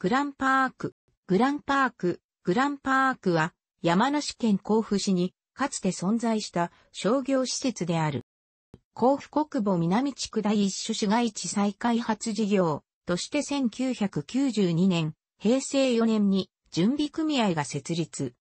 グランパーク、グランパーク、グランパークは山梨県甲府市にかつて存在した商業施設である。甲府国母南地区第一所市街地再開発事業として1992年、平成4年に準備組合が設立。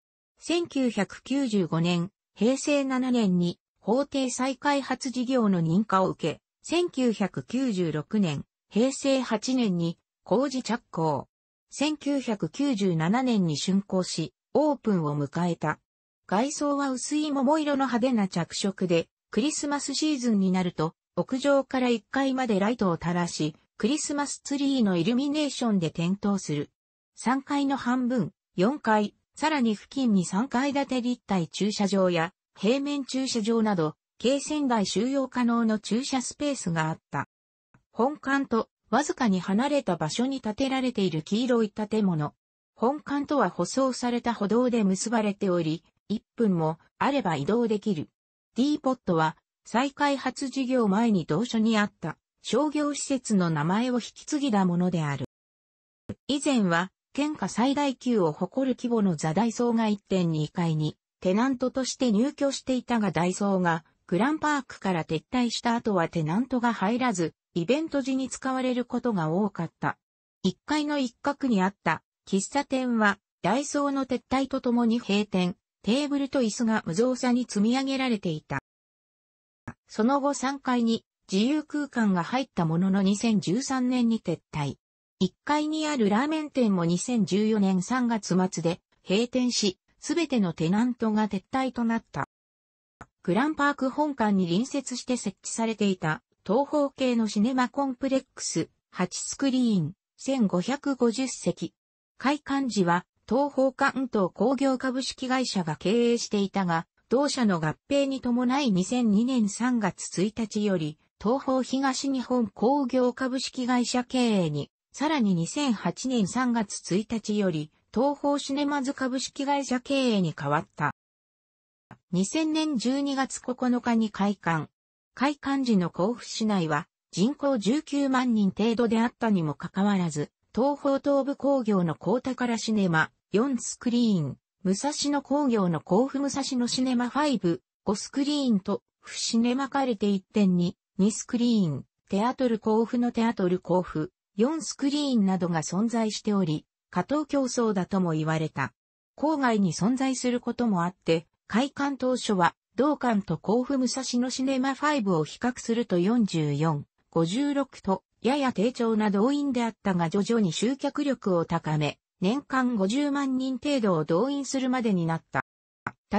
1995年、平成7年に法定再開発事業の認可を受け、1996年、平成8年に工事着工。1997年に竣工し、オープンを迎えた。外装は薄い桃色の派手な着色で、クリスマスシーズンになると、屋上から1階までライトを垂らし、クリスマスツリーのイルミネーションで点灯する。3階の半分、4階、さらに付近に3階建て立体駐車場や平面駐車場など、軽仙台収容可能の駐車スペースがあった。本館とわずかに離れた場所に建てられている黄色い建物。本館とは舗装された歩道で結ばれており、1分もあれば移動できる。D ポットは再開発事業前に同所にあった商業施設の名前を引き継ぎだものである。以前は県下最大級を誇る規模の座ダイソーが1.2階にテナントとして入居していたがダイソーがグランパークから撤退した後はテナントが入らずイベント時に使われることが多かった。1階の一角にあった喫茶店はダイソーの撤退とともに閉店、テーブルと椅子が無造作に積み上げられていた。その後3階に自由空間が入ったものの2013年に撤退。1階にあるラーメン店も2014年3月末で閉店し、すべてのテナントが撤退となった。グランパーク本館に隣接して設置されていた東方形のシネマコンプレックス、8スクリーン、1550席。開館時は、東方関東工業株式会社が経営していたが、同社の合併に伴い2002年3月1日より、東方東日本工業株式会社経営に、さらに2008年3月1日より、東方シネマズ株式会社経営に変わった。2000年12月9日に開館。開館時の甲府市内は人口19万人程度であったにもかかわらず、東方東部工業の高宝シネマ、4スクリーン、武蔵野工業の甲府武蔵野シネマ5、5スクリーンと、不シネマカてテ1.2、2スクリーン、テアトル甲府のテアトル甲府、4スクリーンなどが存在しており、過当競争だとも言われた。郊外に存在することもあって、開館当初は同館と甲府武蔵野シネマ5を比較すると44、56と、やや低調な動員であったが徐々に集客力を高め、年間50万人程度を動員するまでになった。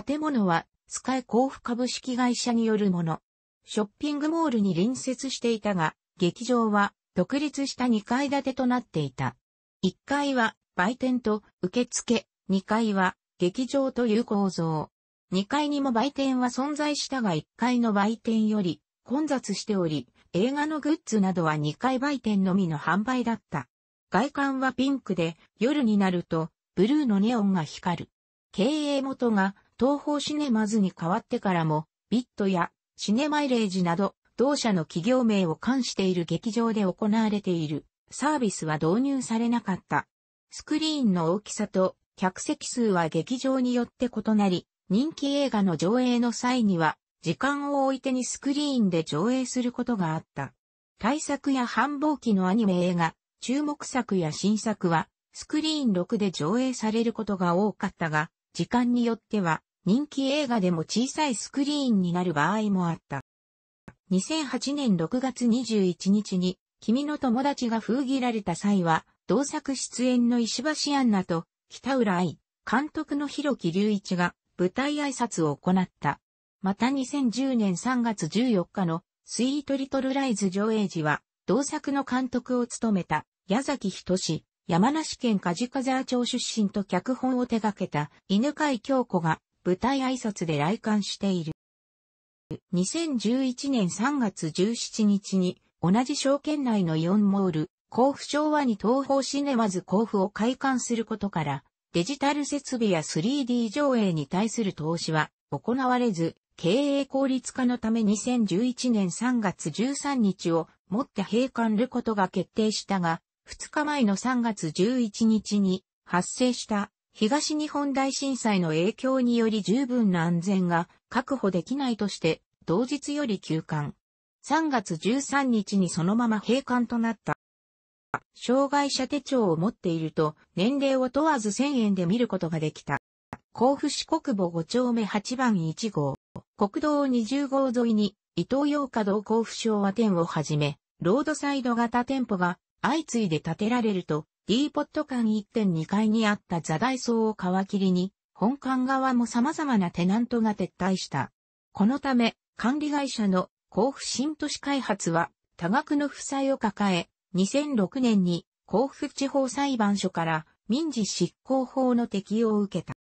建物は、スカイ甲府株式会社によるもの。ショッピングモールに隣接していたが、劇場は、独立した2階建てとなっていた。1階は、売店と受付、2階は、劇場という構造。2階にも売店は存在したが1階の売店より混雑しており、映画のグッズなどは2階売店のみの販売だった。外観はピンクで、夜になると、ブルーのネオンが光る。経営元が、東方シネマズに変わってからも、ビットや、シネマイレージなど、同社の企業名を冠している劇場で行われている、サービスは導入されなかった。スクリーンの大きさと、客席数は劇場によって異なり、人気映画の上映の際には、時間を置いてにスクリーンで上映することがあった。大作や繁忙期のアニメ映画、注目作や新作は、スクリーン6で上映されることが多かったが、時間によっては、人気映画でも小さいスクリーンになる場合もあった。2008年6月21日に、君の友達が封切られた際は、同作出演の石橋アンナと、北浦愛、監督の広木隆一が、舞台挨拶を行った。また2010年3月14日のスイートリトルライズ上映時は、同作の監督を務めた矢崎仁山梨県梶沢町出身と脚本を手掛けた犬飼京子が舞台挨拶で来館している。2011年3月17日に同じ証券内のイオンモール、甲府昭和に東方シネマズ甲府を開館することから、デジタル設備や 3D 上映に対する投資は行われず、経営効率化のため2011年3月13日をもって閉館ることが決定したが、2日前の3月11日に発生した東日本大震災の影響により十分な安全が確保できないとして、同日より休館。3月13日にそのまま閉館となった。障害者手帳を持っていると、年齢を問わず1000円で見ることができた。甲府市国母5丁目8番1号、国道20号沿いに、伊東洋華道甲府昭和店をはじめ、ロードサイド型店舗が相次いで建てられると、ディーポット館1.2階にあった座台層を皮切りに、本館側も様々なテナントが撤退した。このため、管理会社の甲府新都市開発は、多額の負債を抱え、2006年に甲府地方裁判所から民事執行法の適用を受けた。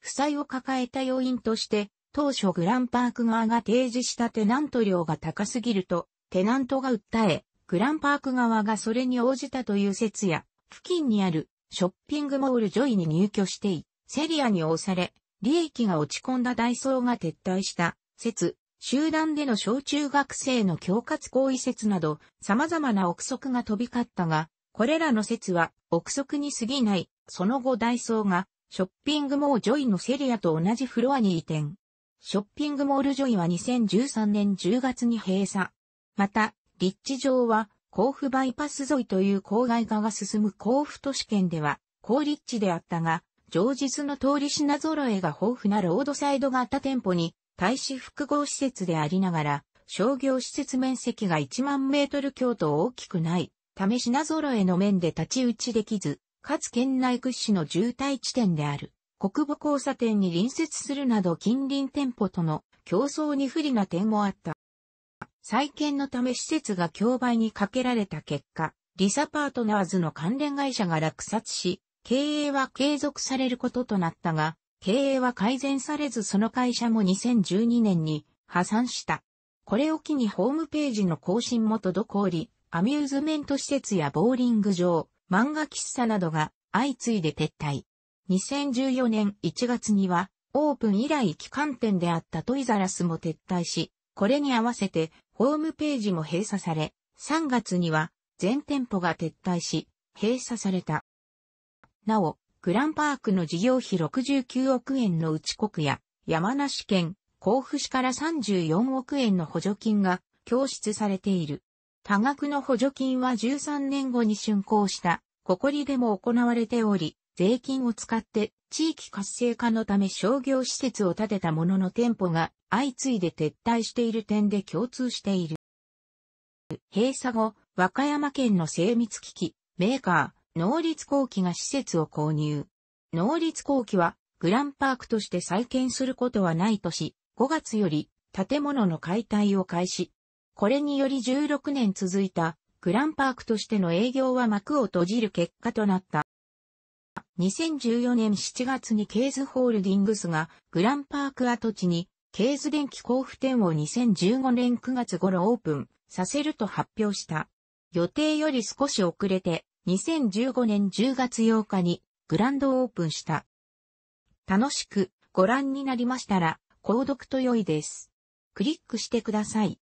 負債を抱えた要因として、当初グランパーク側が提示したテナント料が高すぎると、テナントが訴え、グランパーク側がそれに応じたという説や、付近にあるショッピングモールジョイに入居してい、セリアに押され、利益が落ち込んだダイソーが撤退した説、集団での小中学生の恐喝行為説など、様々な憶測が飛び交ったが、これらの説は憶測に過ぎない、その後ダイソーが、ショッピングモールジョイのセリアと同じフロアに移転。ショッピングモールジョイは2013年10月に閉鎖。また、立地上は、甲府バイパス沿いという郊外化が進む甲府都市圏では、高立地であったが、上日の通り品揃えが豊富なロードサイド型店舗に大使複合施設でありながら、商業施設面積が1万メートル強と大きくない、ため品揃えの面で立ち打ちできず、かつ県内屈指の渋滞地点である、国母交差点に隣接するなど近隣店舗との競争に不利な点もあった。再建のため施設が競売にかけられた結果、リサパートナーズの関連会社が落札し、経営は継続されることとなったが、経営は改善されずその会社も2012年に破産した。これを機にホームページの更新も滞り、アミューズメント施設やボーリング場、漫画喫茶などが相次いで撤退。2014年1月には、オープン以来期間店であったトイザラスも撤退し、これに合わせてホームページも閉鎖され、3月には全店舗が撤退し、閉鎖された。なお、グランパークの事業費69億円のうち国や山梨県、甲府市から34億円の補助金が供出されている。多額の補助金は13年後に竣工した、ここりでも行われており、税金を使って地域活性化のため商業施設を建てたものの店舗が相次いで撤退している点で共通している。閉鎖後、和歌山県の精密機器、メーカー、能立工機が施設を購入。能立工機は、グランパークとして再建することはないとし、5月より建物の解体を開始。これにより16年続いたグランパークとしての営業は幕を閉じる結果となった。2014年7月にケーズホールディングスがグランパーク跡地にケーズ電気交付店を2015年9月頃オープンさせると発表した。予定より少し遅れて2015年10月8日にグランドオープンした。楽しくご覧になりましたら、購読と良いです。クリックしてください。